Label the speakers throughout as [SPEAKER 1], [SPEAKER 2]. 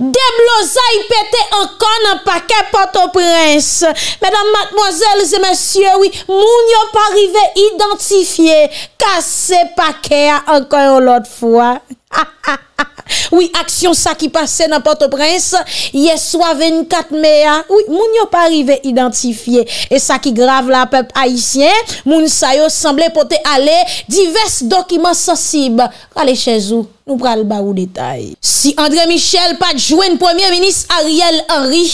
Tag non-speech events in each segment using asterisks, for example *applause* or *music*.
[SPEAKER 1] Dem loza yi pete ankon an pake pato prens. Medan matmozèl zè mèsyè wè, moun yon pa rive identifiye kase pake ankon ou lot fwa. Ha ha ha! Oui, aksyon sa ki pase nan Port-au-Prince Ye so avèn katmea Oui, moun yo pa rive identifiye E sa ki grave la pep haisyen Moun sayo semblè pote ale Divers dokiman sensib Kale chezou, nou pral ba ou detay Si André Michel pa jwen Premier ministre Ariel Henry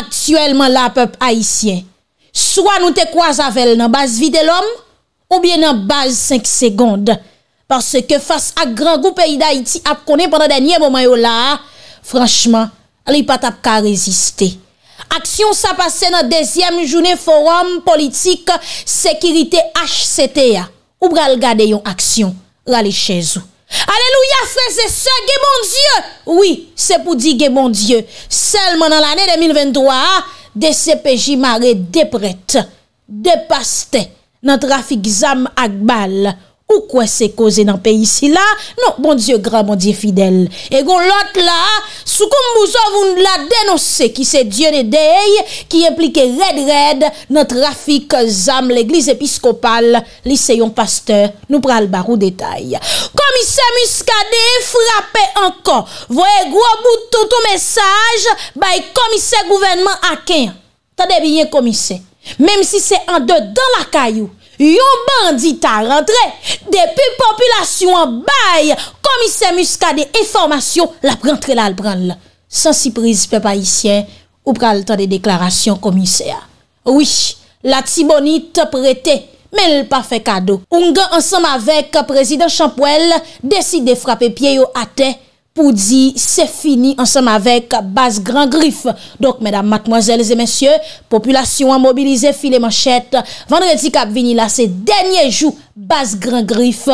[SPEAKER 1] Aktuellement la pep haisyen Soa nou te kwa zavelle nan base vide l'om Ou bien nan base 5 seconde Parse ke fase ak gran goup e idayiti ap konen pandan denye mwomanyo la, Franschman, li pat ap ka reziste. Aksyon sa pase nan dezyem jounen forum politik sekirite HCT ya. Ou bral gade yon aksyon, rale chezou. Aleluya, freze se, ge mon dieu! Oui, se pou di ge mon dieu. Selman nan l'anè 2023, De se peji mare deprete, Depaste nan trafik zam ak bal. Ou kwen se koze nan pe yisi la? Non, bon dieu gran, bon dieu fidel. Egon lot la, soukoum mouzovoun la denose ki se dieu de dey, ki implike red red nan trafik zanm l'eglise episkopal, liseyon pasteur, nou pral barou detay. Komise muskade frape anko, voye gwo boutou tou mesaj, bay komise gouvenman aken. Tade biye komise. Mem si se an de dan la kayou, Yo bandit a rentre, depi populasyon bay, komise muskade e formasyon la prentre la alprenle. San si prez pe pa isye ou prelte de deklarasyon komise a. Ouish, la tibonite prete, men l pa fe kado. Oonga ansam avek prezident Champouel, deside frape pieyo ate. Poudi, se fini ansam avek bas gran grif. Dok, medam, matmoazel, zemensye, populasyon an mobilize file manchete. Vandredi kap vini la se denye jou bas gran grif.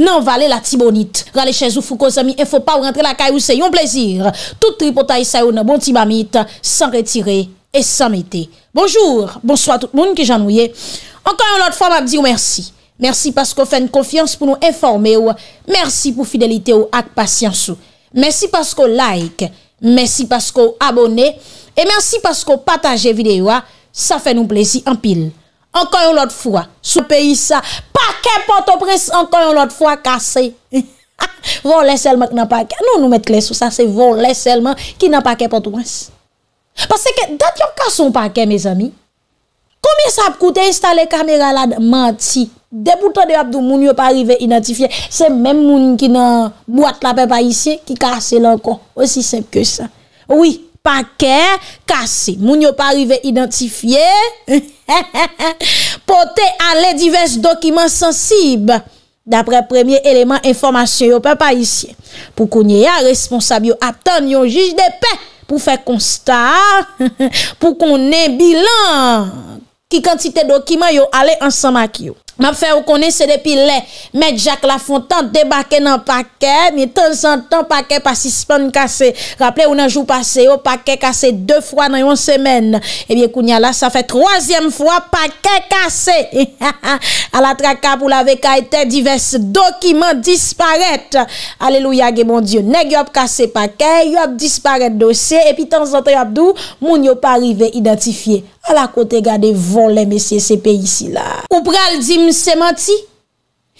[SPEAKER 1] Nan vale la tibonit. Rale chez ou fou ko zami, e fou pa ou rentre la kay ou se yon plezir. Tout tri potay sa yon bon tibamit, san retire et san mette. Bonjour, bonsoit tout moun ki janouye. Ankan yon lot fom ap di ou mersi. Mersi paskou fèn konfians pou nou informe ou. Mersi pou fidelite ou ak pasyans ou. Mersi pasko like, mersi pasko abone, e mersi pasko pataje videwa, sa fe nou plezi anpil. Ankoyon lot fwa, sou peyi sa, pa ke poto pres, ankoyon lot fwa kase. Vou lè selman ki nan pa ke. Nou nou mèt lè sou sa, se vou lè selman ki nan pa ke poto pres. Pase ke dat yon kason pa ke, me zami. Komi sa ap koute installe kamera la, manti. Deboutan de wap do moun yo pa rive identifiye, se men moun ki nan mouat la pe pa isye ki kase lankon. Osisem ke sa. Ouwi, pake kase moun yo pa rive identifiye, *laughs* poten ale divers dokiman sensib. Dapre premier eleman informasyon yo pe pa isye. Pou konye ya responsab yo aptan yon jij de pe pou fe konsta, pou konye bilan ki kantite dokiman yo ale ansan mak yo. Mè fè ou konè se depi lè, mè djak la fon tan debakè nan pakè, mè tan zan tan pakè pa sispan kase. Raple ou nan jou pase, ou pakè kase de fwa nan yon semen. Ebyè kounya la, sa fè troasyem fwa, pakè kase. A la trakab ou la veka etè, divers dokiman disparete. Aleluya gen mon dieu, nek yop kase pakè, yop disparete dosye, epi tan zan ten yop dou, moun yop arive identifiye. A la kote gade, von le mesye sepe isi la. Ou pral di mse manti?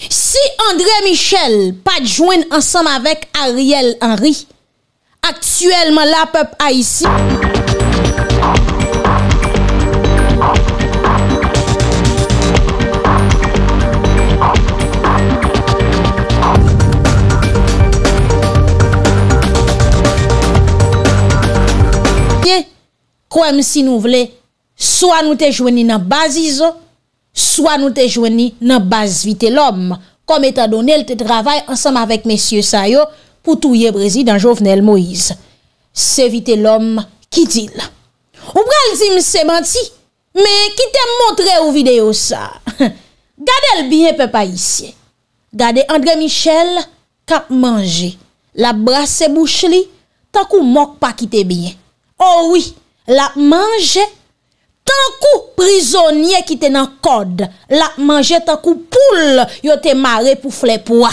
[SPEAKER 1] Si Andre Michel pat jwen ansam avek Ariel Henry, aktuelman la pep a isi. Ye, kwen msi nou vle? Soa nou te jweni nan bazizo, soa nou te jweni nan baz vite l'om, kom etan donel te travay ansam avèk mesye sayo pou touye brezi dan jovnel Moïse. Se vite l'om ki dil. Ou pral zim se banti, me ki te montre ou video sa. *laughs* Gade l'byen pe pa isye. Gade André Michel ka manje. La brase bouch li, ta kou mok pa ki te byen. Ou oh wii, la manje, Tan kou prizonye ki te nan kod, la manje tan kou poule yo te mare pou flepoua.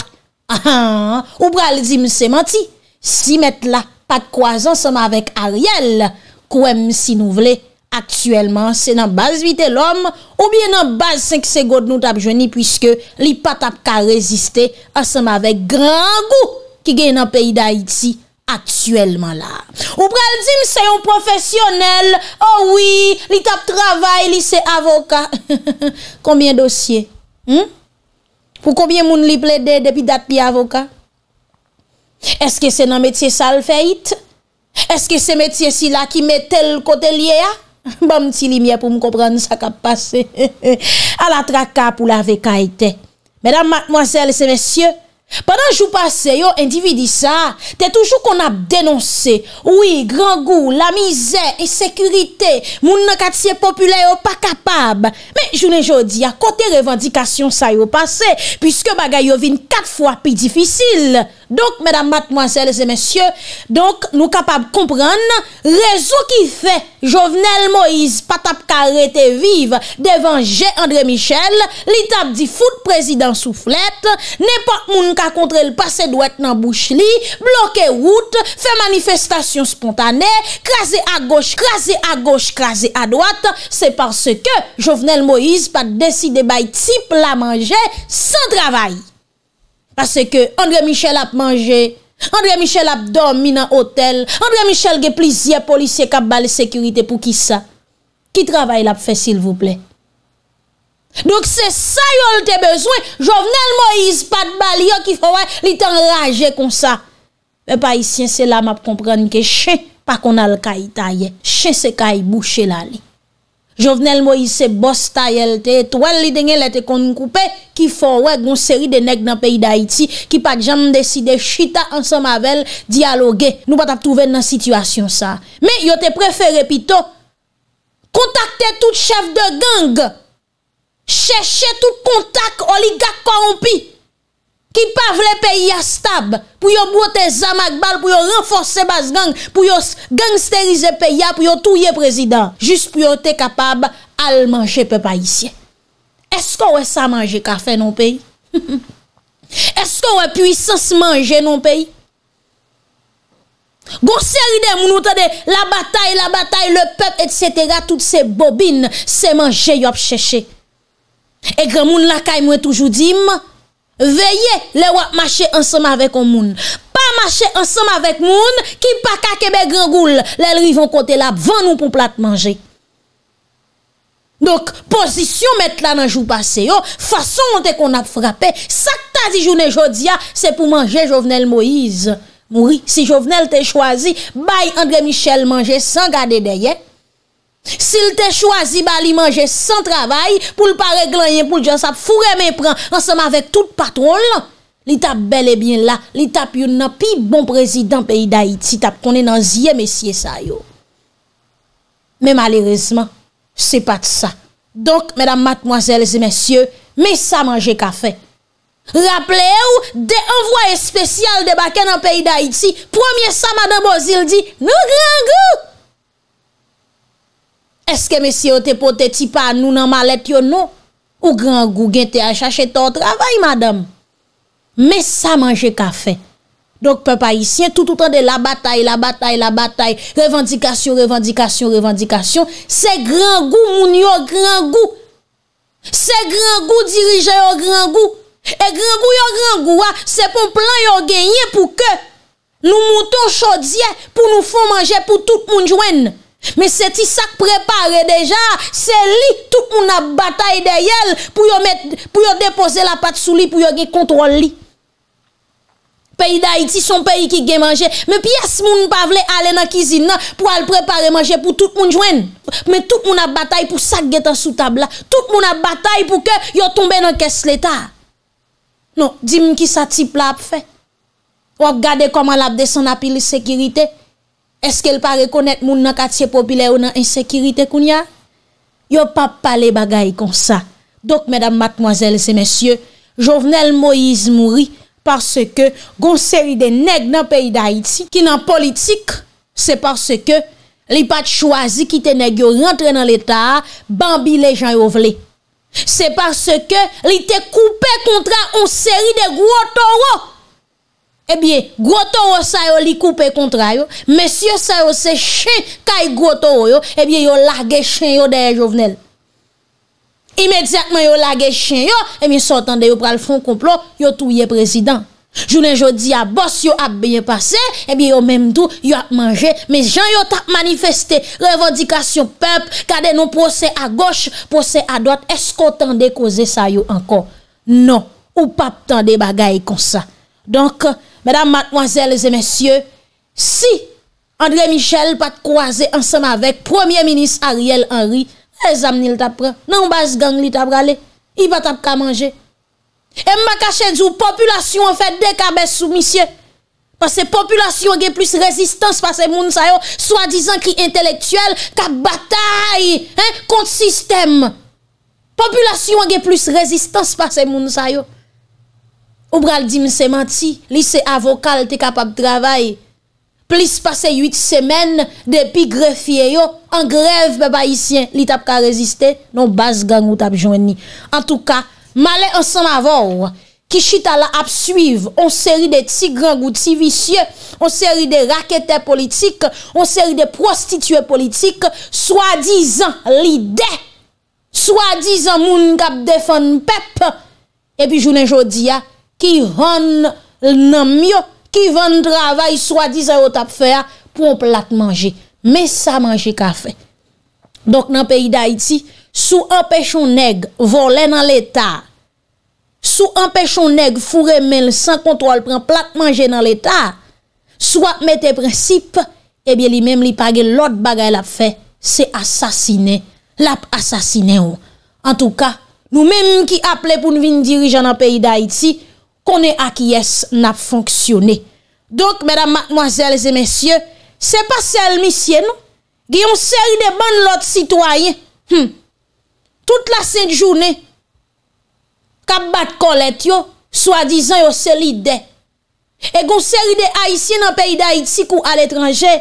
[SPEAKER 1] Ah, ah. Ou pral di mse manti, si met la pat kwa zan seman vek Ariel. Kou em si nou vle, aktuelman se nan baz vi te lom ou biye nan baz 5 segod nou tap joni pwiske li pat tap ka reziste a seman vek gran gou ki gen nan peyi da iti. Aksyelman la Ou pral di mse yon profesyonel Oh oui, li tap travay, li se avoka Koumye dosye? Pou koumye moun li ple de depi dat li avoka? Eske se nan metye sal feyit? Eske se metye si *laughs* bon, *laughs* la ki metel kote liye ya? Bam ti li miye pou mkopran sa kap pase A la traka pou la vekait Mèdam matmosele se mesye Padan jou pase yo endividi sa, te toujou kon ap denonse, oui, gran gou, la mize, e sekurite, moun nan katsye popule yo pa kapab, me jounen jodi a kote revandikasyon sa yo pase, piske bagay yo vin kat fwa pi difisil. Donk, mèdam, matmoazèl, zè mèsyè, donk nou kapab komprende, rezou ki fè Jovenel Moïse pat ap karete vive devan G. André Michel, li tap di foute prezidansou flèt, ne pat moun ka kontre l'pase dwet nan bouch li, bloke route, fè manifestasyon spontanè, krasè a goch, krasè a goch, krasè a dwat, se parce ke Jovenel Moïse pat deside bay tip la manje san travay. Pase ke André Michel ap manje, André Michel ap dormi nan hotel, André Michel ge plizye polisye kap bali sekurite pou ki sa. Ki travay la ap fesil vouple. Dok se sa yo lte bezwen, jovnel Moïse pat bali yo ki fawè li tan raje kon sa. E pa isyen se la map kompran ke chen pa kon al kaj ta ye, chen se kaj bouche la li. Jovenel Moïse bosta yel te etouel li denye lete konn koupe ki fò wè goun seri de nek nan peyi d'Haïti ki pat jam deside chita ansan mavel diyaloge. Nou pat ap touven nan situasyon sa. Me yo te prefere pito kontakte tout chef de geng, chèche tout kontak oligak korompi. Ki pa vle peyi ya stab pou yo bote zamak bal pou yo renforse bas gang pou yo gangsterize peyi ya pou yo touye prezident. Jus pou yo te kapab al manje pepa isye. Esko wè sa manje kafe non peyi? *laughs* Esko wè puissance manje non peyi? Gorsi aride moun ou tade la batay, la batay, le pep etc. Tout se bobine se manje yop chèche. E gremoun lakay mwen toujou di mwa. Veye le wap mache ansema vek an moun. Pa mache ansema vek moun, ki pa ka kebe grangoul. Le li von kote la, van nou pou plat manje. Dok, pozisyon met la nan jou pase yo, fason te kon ap frape. Sakta zi jounen jodia, se pou manje jovenel Moise. Moui, si jovenel te chwazi, bay André Michel manje san gade deyek. Sil te chwazi ba li manje san travay, pou l pa reglanyen pou l jan sap fure men pran ansama vek tout patron lan, li tap bel e bien la, li tap yon nan pi bon prezident peyi da Iti, tap konen nan zye mesye sa yo. Men malerizman, se pat sa. Donk, menam matmoazel zi mesye, men sa manje kafe. Raple ou, de envoye spesyal de baken nan peyi da Iti, promye sa madan bozil di, nan gran goy! Eske mesye yo te pote ti pa nou nan malet yo nou? Ou gran gou gen te a chache ton travay madame? Me sa manje kafe. Dok pe pa yisye tout an de la batay, la batay, la batay, revendikasyon, revendikasyon, revendikasyon. Se gran gou moun yo gran gou. Se gran gou dirije yo gran gou. E gran gou yo gran gou a. Ah, Se pou plan yo genye pou ke nou mouton chodye pou nou foun manje pou tout moun jwenne. Men se ti sak prepare deja, se li tout moun ap non, batay de yel pou yo depose la pat sou li pou yo ge kontrol li. Peyi da iti son peyi ki ge manje. Men pi as moun pavle ale nan kizina pou al prepare manje pou tout moun jwen. Men tout moun ap batay pou sak getan sou tabla. Tout moun ap batay pou ke yo tombe nan kes leta. Non, di moun ki sa ti plap fe. Ou gade koman lap de san api li sekirite. Eske l pa rekonet moun nan katsye popile ou nan insekirite koun ya? Yo pa pale bagay kon sa. Dok, medam matmoazel se mesye, Jovenel Moïse mouri parce ke goun seri de neg nan peyi d'Haïti ki nan politik, se parce ke li pat chwazi ki te neg yo rentre nan l'Etat bambi le jan yo vle. Se parce ke li te koupe kontra ou seri de goun toro. Ebiye, gwo tou yo sa yo li koupe kontra yo Mes yo sa yo se chen Kaye gwo tou yo Ebiye yo lage chen yo deye jovenel Imediatman yo lage chen yo Ebiye sotande yo pral fon komplon Yo touye prezident Jounen jodi a bos yo ap bie pase Ebiye yo memdou yo ap manje Mes jan yo tap manifeste Revodikasyon pep Kade nou pose a goche, pose a dot Esko tande koze sa yo anko? Non, ou pap tande bagay kon sa Donk, mèdam matmwazèl zè mèsyè, si André Michel pat kwa zè ansèm avèk premier minis Ariel Henry, e zam nil tap pran, nan bas gang li tap pran lè, i pat ap ka manjè. E mba kachè djou, populasyon an fèd dek abè sou misyè, pasè populasyon an gè plus rezistans pasè moun sa yo, swa dizan ki intelektuel, ka batay, kont sistem. Populasyon an gè plus rezistans pasè moun sa yo, Ou bral di mse manti, li se avokal te kapap travay. Plis pase yuit semen, depi grefye yo, an grev be ba isyen, li tap ka reziste, non bas gang ou tap jwen ni. An touka, male ansan avor, ki chita la ap suiv, on seri de ti gang ou ti visye, on seri de rakete politik, on seri de prostitue politik, swa dizan li de, swa dizan moun kap defan pep, e bi jounen jodi ya, ki hon nan myo, ki ven dravay, swa diz a yo tap fe a, pou an plat manje. Me sa manje ka fe. Dok nan peyi da iti, sou an pechon neg, vole nan l'Etat, sou an pechon neg, fure men san kontrol, pren plat manje nan l'Etat, swa mette prinsip, e bie li mem li page, lot bagay la fe, se asasine, la asasine ou. An tou ka, nou mem ki aple pou nou vin dirijan nan peyi da iti, konè ak yes nan fonksyonè. Donk, mèdam matmoazèles e mèsyè, se pa sel misye nou, gè yon seride ban lot sitwayen, hmm. tout la sen jounè, kap bat kolètyo, swadizan yon sel ide. E goun seride a isye nan peyi da iti kou al etranje,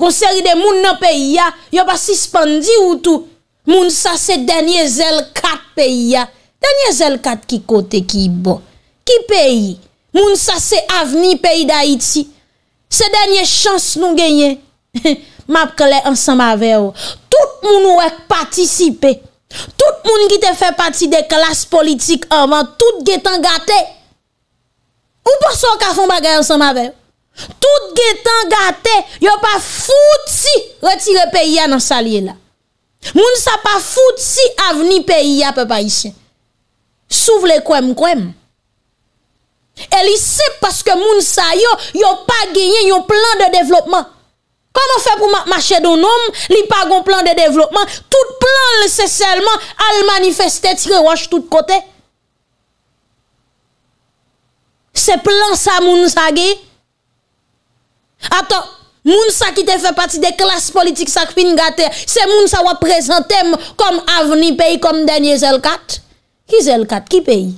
[SPEAKER 1] goun seride moun nan peyi ya, yon pa sispandi woutou, moun sa se denye zel kat peyi ya, denye zel kat ki kote ki bo. Ki peyi? Moun sa se avni peyi da iti. Se denye chans nou genye. *laughs* Map kele ansan ma veyo. Tout moun ouwek patisipe. Tout moun ki te fe pati de klas politik anvan. Tout getan gate. Ou porson ka foun bagay ansan ma veyo? Tout getan gate. Yo pa foud si retire peyi ya nan salye la. Moun sa pa foud si avni peyi ya pe pa iti. Souv le kouem kouem. E li sep paske moun sa yo Yo pa genyen yo plan de devlopman Koman fe pou ma chè do nom Li pa gon plan de devlopman Tout plan lese selman Al manifeste tire waj tout kote Se plan sa moun sa ge Aton Moun sa ki te fe pati de klas politik Sakpin gate Se moun sa wap prezentem Kom avni peyi kom denye zelkat Ki zelkat ki peyi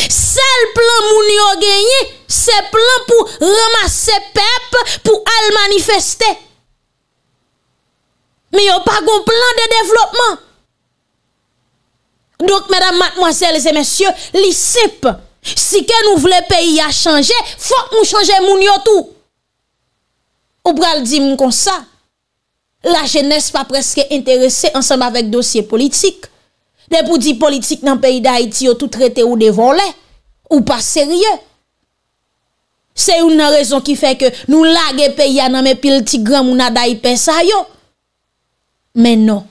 [SPEAKER 1] seul plan moun yo gagné, c'est plan pour ramasser peuple pour al manifester. Mais a pas un plan de développement. Donc mesdames, mademoiselles et messieurs, les Si que nous voulons pays a changer, faut que nous changer moun yo tout. Ou pral comme ça. la jeunesse pas presque intéressée ensemble avec dossier politique. de pou di politik nan peyi da Haiti yo tout rete ou devole, ou pa serye. Se yon nan rezon ki fe ke nou lage peyi aname pil tigran mou na dayi pensay yo. Menon,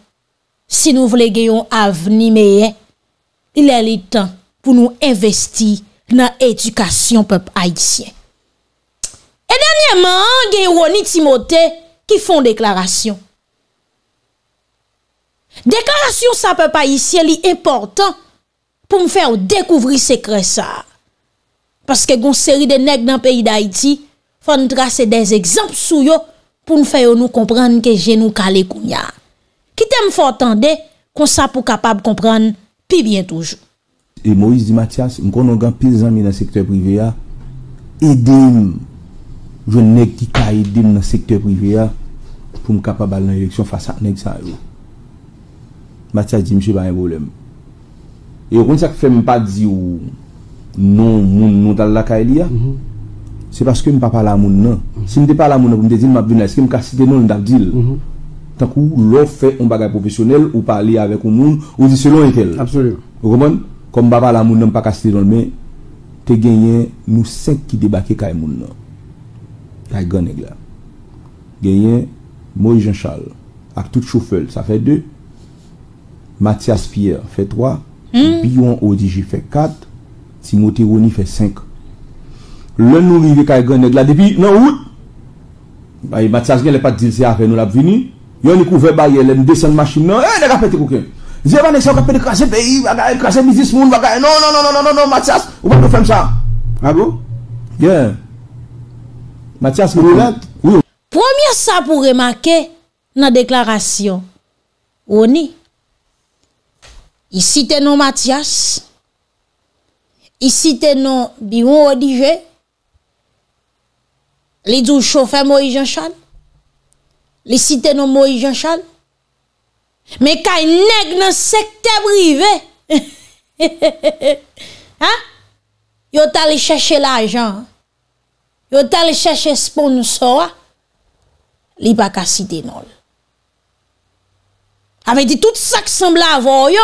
[SPEAKER 1] si nou vle geyon avni meye, ilè li tan pou nou investi nan edukasyon pepe Haitien. E danyeman, geyon woni Timote ki fon deklarasyon. Deklarasyon sa pe pa isye li importan pou m fè ou dekouvri se kre sa Paske goun seri de neg nan peyi da iti fòn drase dez ekzamp sou yo pou m fè ou nou kompran ke jen nou kale kounya Kitè m fòt an de kon sa pou kapab kompran pi bien toujou
[SPEAKER 2] E Moïse Di Matias m konon gan pil zami nan sektè privé ya edèm joun neg di ka edèm nan sektè privé ya pou m kapab al nan eleksyon fasak neg sa yo Matya jimche ba yon bolem. E yon kon chak fe mpa di ou non moun nou dal la ka e li ya, se paske mpa pala moun nan. Se mte pala moun nan pou mte zin mabdoun la, se ke mka siten nou yon dabdil, tankou lò fe mpa gaya profesyonel ou pali avek moun, ou zi selon yon tel. Absolu. Kon mpa pala moun nan mpa kaste yon lmen, te genyen mou sek ki debake kaya moun nan. Kaya gane gya. Genyen, mou yon chal, ak tout choufel, sa fe dè, Matyas Fier fè 3, Piyon hmm? Odiji fè 4, Timoti Rouni fè 5. Lè nou vive kaya gwenèd, la debi, nou ou, Matyas gen lè pat dil se apè, nou l'ap vini, yon nè kouvè bayè, lè mdè sen machin, nou, e, nè gapè eh, te kouken, zè vè nè kè yon gapè de krasè, de yi, vaga, de krasè, mizi smoun, vaga, non, non, non, non, non, non, Matyas, ou mè nou fèm sa? Ago? Gen? Matyas, mè koukè? Ou?
[SPEAKER 1] Premier sa pou remakè, nan deklarasyon I siten nou Matyas, I siten nou Biwo Odije, Li djou choufe Moijen Chan, Li siten nou Moijen Chan, Me kaj neg nan Sektè privè, Yo tali chèche la ajan, Yo tali chèche Sponsor, Yo tali chèche Li baka siten nou. Avedi tout sa Kè semblè avò yo,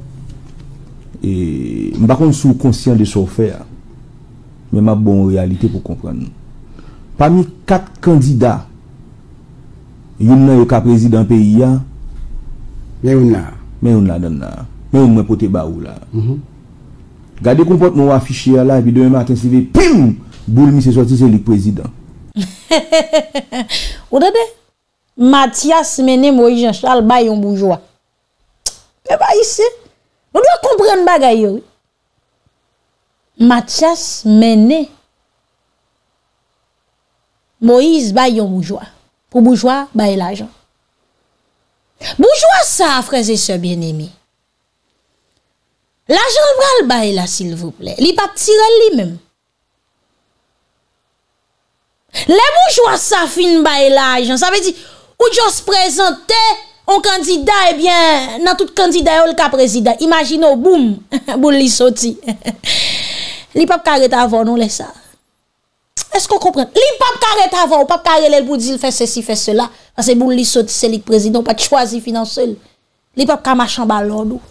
[SPEAKER 2] E, m bakon sou konsyen de sou fè Mè m ap bon realite pou konpren Pami kat kandida Yon nan yo ka prezident pe yon Mè yon nan Mè yon nan nan nan Mè yon mwen pote ba ou la mhm. Gade kompote m wafishye la Pidè yon m akensive Boul mi se sorti se li prezident *laughs*
[SPEAKER 1] Ode de Matias menè m wajen chal bay yon boujwa Mè bay isè Ou do a kompren bagay yoy. Matyas menè. Moïse bay yon boujwa. Pou boujwa bay la jan. Boujwa sa a freze se bien emi. La jan vral bay la sil vouple. Li pa ptire li men. Le boujwa sa fin bay la jan. Sa ve di ou jos prezante. Moun kandida, ebyen, eh nan tout kandida yo l ka prezida. Imagino, boum, *laughs* bou l li soti. *laughs* Li pap karet avon, nou lè sa. Esko kompren? Li pap karet avon, ou pap karet lè l pou dizil fè se si fè se la. Fase bou l li soti se li k prezida, ou pa t'chwazi finansel. Li pap kama chan balon nou.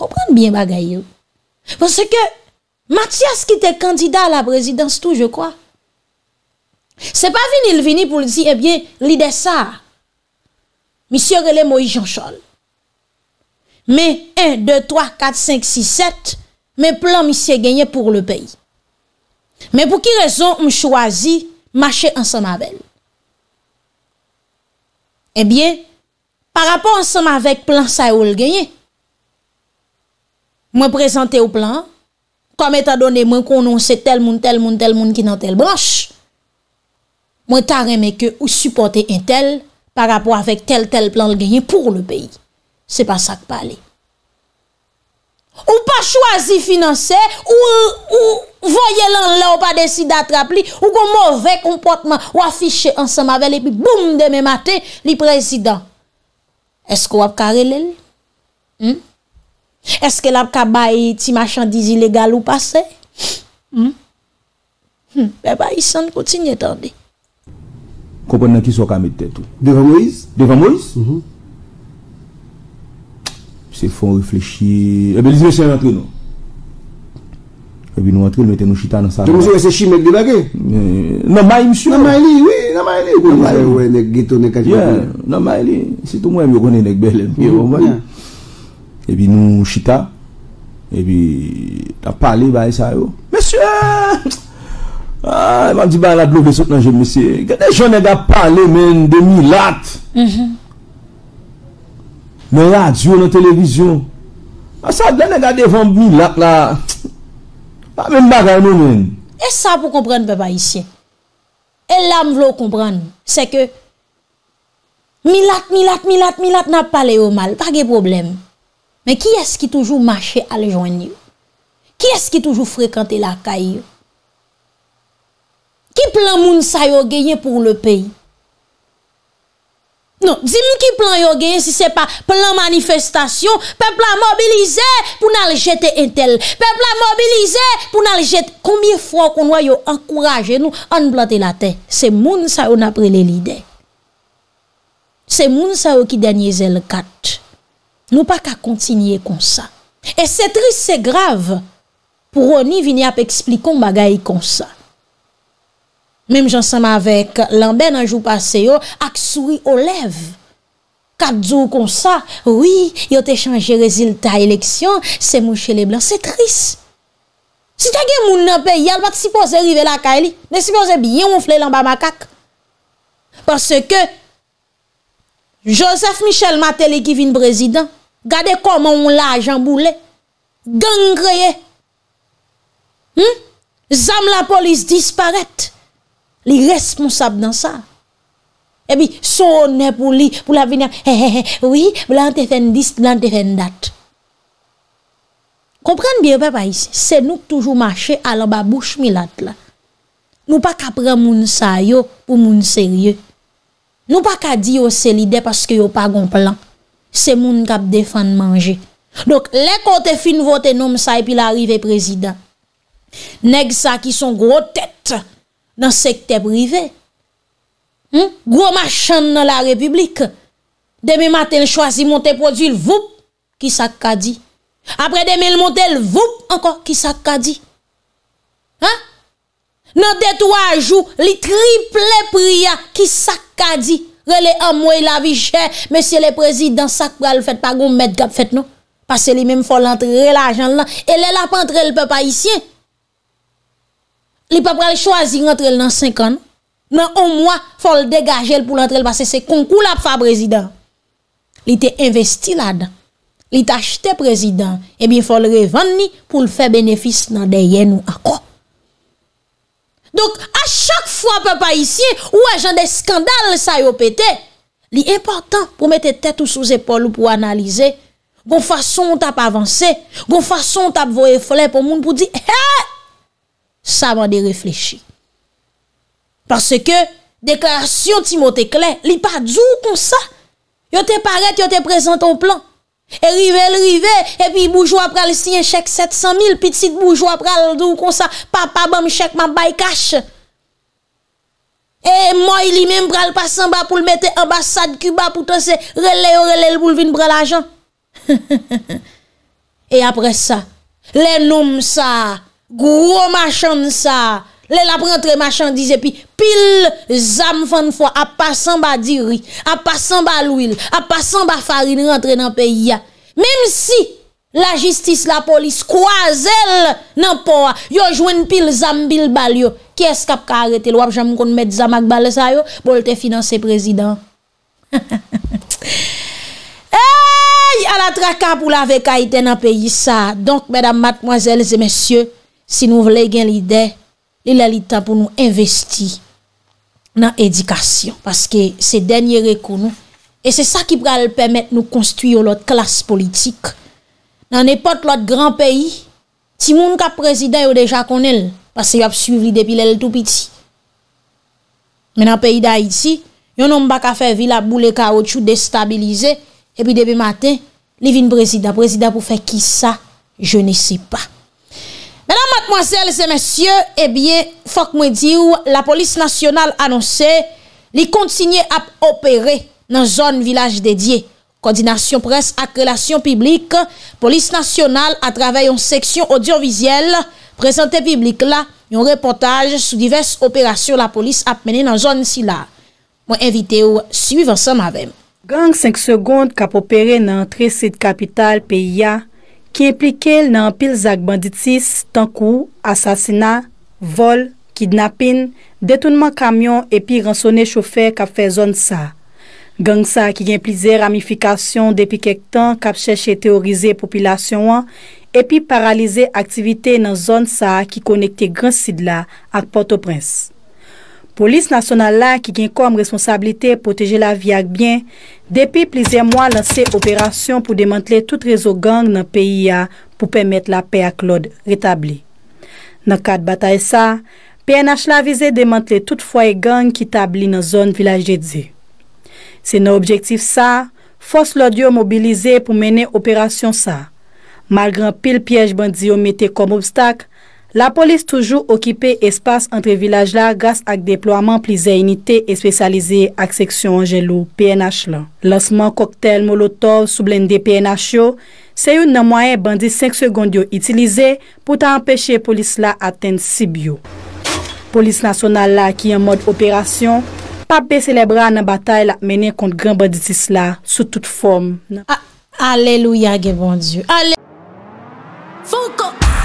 [SPEAKER 1] Kompren bien bagay yo. Fonse ke, Matias ki te kandida la prezidans tou, je kwa. Se pa vinil vinil pou dizi, ebyen, eh li de sa. A. mi siye rele mou i janchol. Me, 1, 2, 3, 4, 5, 6, 7, me plan mi siye genye pou le peyi. Me pou ki rezon mi chwazi mache ansama vel. Ebyen, pa rapon ansama vek plan sa e oul genye. Mwen prezante ou plan, kame ta done mwen konon se tel moun, tel moun, tel moun ki nan tel broche. Mwen ta reme ke ou suporte entel Par rapport avek tel tel plan genyi pou le peyi. Se pa sa k pa li. Ou pa chwazi finanse, ou voye lan la ou pa desi datrapli, ou kon mouve kompotman, ou afiche ansan mavel, epi boum de me mate li prezidant. Eske wap ka rele li? Eske wap ka bayi ti machan dizi legal ou pase? Pe ba yi san koti nye tande.
[SPEAKER 2] Kopon nan ki so ka mette te tou. Devan Moïse? Devan Moïse? Mhm. Se fon reflechi... Ebe, eh li se mèche yon atri nou? Ebi eh nou atri, lèmète nou chita nan sa. Jou mèche wè se chi mèk de bagè? Eh, nan bayi msou. Nan bayi li, wè, nan bayi li. Nan bayi li, wè, nèk geto, nèk kach mèk. Nan bayi li, se tou mèk yon konè nèk belèm. Ebi nou chita, ebi ta pale ba e sa yo.
[SPEAKER 3] Mèchè!
[SPEAKER 2] Ay, ah, ma di ba la blobe sot nan jen meseye. Gade jen nega pale men de milat. Men la, di yo nan televizyon. A sa, gade nega devan milat la. Pa men bagay men.
[SPEAKER 1] E sa pou kompran beba isye. E la m vlo kompran. Se ke, milat, milat, milat, milat nan pale yo mal. Ta ge problem. Men ki eski toujou mache al jwenye? Ki eski toujou frekante la kaye yo? Ki plan moun sa yo genye pou le peyi? Non, di moun ki plan yo genye si se pa plan manifestasyon, pe plan mobilize pou nan le jete entel. Pe plan mobilize pou nan le jete. Koumye fwa konwa yo ankouraje nou an blante la ten. Se moun sa yo napre le lide. Se moun sa yo ki denye zel kat. Nou pa ka kontinye kon sa. E se tris se grav pou roni vini ap eksplikon bagay kon sa. Mem jansama vek lan ben anjou pase yo, ak soui o lev. Kat zou kon sa, wii, yo te chanje rezil ta eleksyon, se mouche le blan, se tris. Si ta gen moun nan pe, yal bat sipoze rive la ka e li, ne sipoze biye moun fle lan ba makak. Pase ke, Joseph Michel Matel e ki vin prezident, gade koman moun la jambou le, gangreye. Hmm? Zam la polis disparette. Li res monsap dan sa. Ebi, so ne pou li, pou la venyan, he he he, oui, blan te fen dis, blan te fen dat. Komprenn biyo pe pa yisi, se nouk toujou mache ala babouche mi lat la. Nou pa kapre moun sa yo pou moun serye. Nou pa ka di yo selide paske yo pa gon plan. Se moun kap defan manje. Dok, le kote fin vote nom sa epi la rive prezident. Neg sa ki son gro tete. Nan sekte prive. Hmm? Gwo machan nan la republik. Demi maten chwasi monte prodil, voup, kisak kadi. Apre demi l montel, voup, anko, kisak kadi. Ha? Nan detwa jou, li triple priya, kisak kadi. Re le amwe la vije, mese le prezident sakwal fet pa goun met gap fet nou. Pase li mem fol antre la jant nan. E le la pantre l pe pa isye. Ha? li pa pral chwazi rentrel nan 5 an, nan 1 mwa fol degajel pou rentrel basen se konkou la pfa prezident. Li te investi la dan, li te achete prezident, e eh bin fol revan ni pou l fè benefis nan de yen ou akwa. Donk, a chak fwa pa pa isi, ou a jan de skandal sa yo pete, li importan pou mette tet ou sou zepol ou pou analize, gon fason tap avanse, gon fason tap voye folè pou moun pou di, hey! sa van oh, de reflechi. Parce ke, deklarasyon Timote Klee, li pa djou kon sa, yo te paret, yo te prezenton plan. *laughs* E rive, e rive, e pi boujou ap pral siye chek 700 mil, pitit boujou ap pral djou kon sa, pa pa bom chek ma bay kache. E moi li men pral pasan ba pou l mette ambassade kuba, pou te se rele yo rele l bou vin pral ajan. E apre sa, le noum sa, Gros machan sa Le la prentre machan Dize pi pil zam fan fwa A pasan ba diri A pasan ba lwil A pasan ba farin rentre nan peyi ya Mem si la jistis la polis Kwa zel nan poa Yo jwen pil zam bil bal yo Kyes kap ka arete lo Wap jam kon met zam ak bal sa yo Bol te finanse prezident *laughs* Eyyy A la trakap ou la veka ite nan peyi sa Donk medam matmwazel zemesyeu Si nou vle gen lide, li lalita pou nou investi nan edikasyon. Paske se denye reko nou. E se sa ki pral pemet nou konstuyo lot klas politik. Nan epot lot gran peyi, ti moun ka prezida yo deja konel. Paske yo ap suiv li depile l tout piti. Menan peyi da iti, yon nom baka fe vila bou le kao chou destabilize. E pi depi maten, li vin prezida. Prezida pou fe ki sa, je ne se pa. Madame, mademoiselles et messieurs, eh bien, fok mwen di ou la police nationale annonse li kontinye ap operé nan zon village dédié. Koordinasyon pres ak relasyon publik, police nationale a travè yon seksyon audiovisuel prezante publik la yon reportaj sou divers operasyon la police ap menè nan zon si la. Mwen evite
[SPEAKER 3] ou suivan sa mavem. Gang 5 seconde kap operé nan 13 site kapital P.I.A., ki implike nan pil zak banditis, tankou, asasina, vol, kidnapin, detounman kamyon epi ransone choufer kap fe zon sa. Gangsa ki genplize ramifikasyon depi kek tan kap chèche teorize populasyon an epi paralize aktivite nan zon sa ki konekte gran sidla ak Port-au-Prince. Polis nasyonal la ki gen kom responsabilite proteje la vi akbyen, depi plize mwa lanse operasyon pou demantle tout rezo gang nan PIA pou pemet la pe ak lode retabli. Nan kat batay sa, PNH la vize demantle tout foye gang ki tabli nan zon vilaje dze. Se nan objektif sa, fos lodi yo mobilize pou mene operasyon sa. Malgran pil pyej bandi yo mete kom obstak, La polis toujou okipe espas entre vilaj la gas ak deplouaman plize inite espesyalize ak seksyon anjelou PNH la. Lansman koktel molotov sou blende PNH yo, se yon nan mwayen bandi 5 second yo itilize pou ta empeshe polis la aten si byo. Polis nasyonal la ki an mod operasyon, pape celebra nan batay la menen kont gran banditis la sou tout form. Aleluya ge bon diyo. Aleluya ge
[SPEAKER 4] bon diyo.